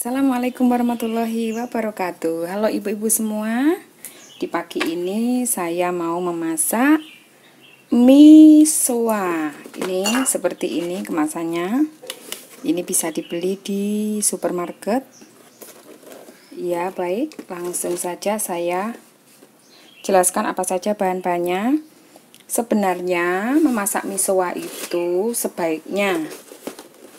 Assalamualaikum warahmatullahi wabarakatuh. Halo ibu-ibu semua. Di pagi ini saya mau memasak mie Ini seperti ini kemasannya. Ini bisa dibeli di supermarket. Ya, baik. Langsung saja saya jelaskan apa saja bahan-bahannya. Sebenarnya memasak mie itu sebaiknya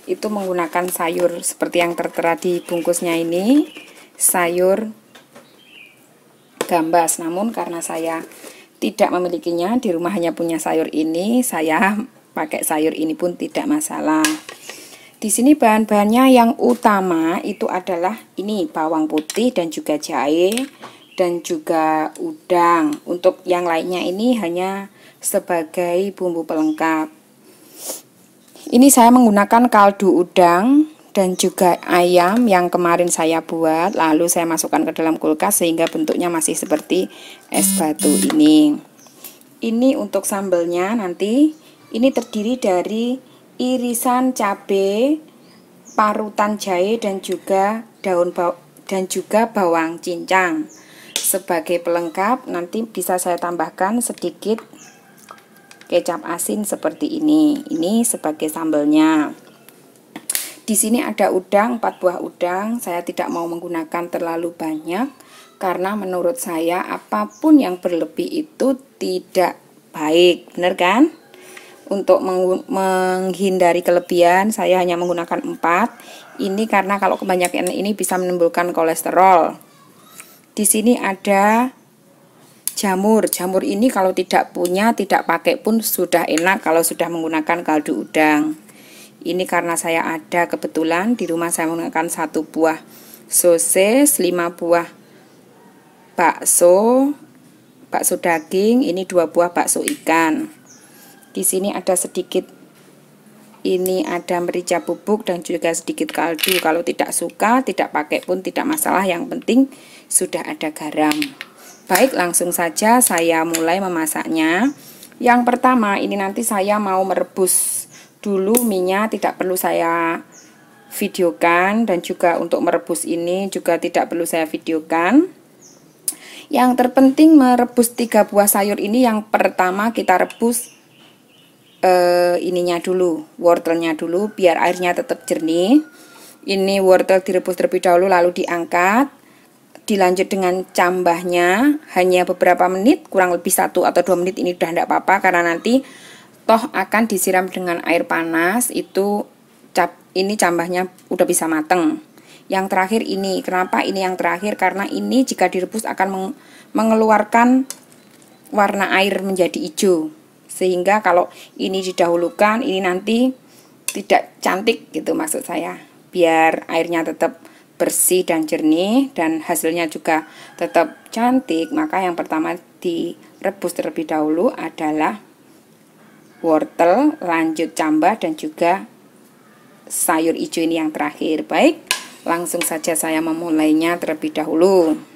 itu menggunakan sayur seperti yang tertera di bungkusnya ini sayur gambas namun karena saya tidak memilikinya di rumah hanya punya sayur ini saya pakai sayur ini pun tidak masalah di sini bahan-bahannya yang utama itu adalah ini bawang putih dan juga jahe dan juga udang untuk yang lainnya ini hanya sebagai bumbu pelengkap ini saya menggunakan kaldu udang dan juga ayam yang kemarin saya buat lalu saya masukkan ke dalam kulkas sehingga bentuknya masih seperti es batu ini ini untuk sambelnya nanti ini terdiri dari irisan cabe parutan jahe dan juga daun dan juga bawang cincang sebagai pelengkap nanti bisa saya tambahkan sedikit kecap asin seperti ini. Ini sebagai sambalnya. Di sini ada udang, 4 buah udang. Saya tidak mau menggunakan terlalu banyak karena menurut saya apapun yang berlebih itu tidak baik, benar kan? Untuk menghindari kelebihan, saya hanya menggunakan 4. Ini karena kalau kebanyakan ini bisa menimbulkan kolesterol. Di sini ada jamur. Jamur ini kalau tidak punya, tidak pakai pun sudah enak kalau sudah menggunakan kaldu udang. Ini karena saya ada kebetulan di rumah saya menggunakan satu buah sosis, lima buah bakso, bakso daging, ini dua buah bakso ikan. Di sini ada sedikit ini ada merica bubuk dan juga sedikit kaldu. Kalau tidak suka, tidak pakai pun tidak masalah, yang penting sudah ada garam. Baik, langsung saja saya mulai memasaknya. Yang pertama, ini nanti saya mau merebus dulu minyak, tidak perlu saya videokan dan juga untuk merebus ini juga tidak perlu saya videokan. Yang terpenting merebus tiga buah sayur ini yang pertama kita rebus eh, ininya dulu, wortelnya dulu biar airnya tetap jernih. Ini wortel direbus terlebih dahulu lalu diangkat dilanjut dengan cambahnya hanya beberapa menit kurang lebih satu atau dua menit ini udah tidak apa-apa karena nanti toh akan disiram dengan air panas itu cap ini cambahnya udah bisa mateng yang terakhir ini kenapa ini yang terakhir karena ini jika direbus akan meng mengeluarkan warna air menjadi hijau sehingga kalau ini didahulukan ini nanti tidak cantik gitu maksud saya biar airnya tetap bersih dan jernih dan hasilnya juga tetap cantik maka yang pertama direbus terlebih dahulu adalah wortel lanjut cambah dan juga sayur hijau ini yang terakhir baik langsung saja saya memulainya terlebih dahulu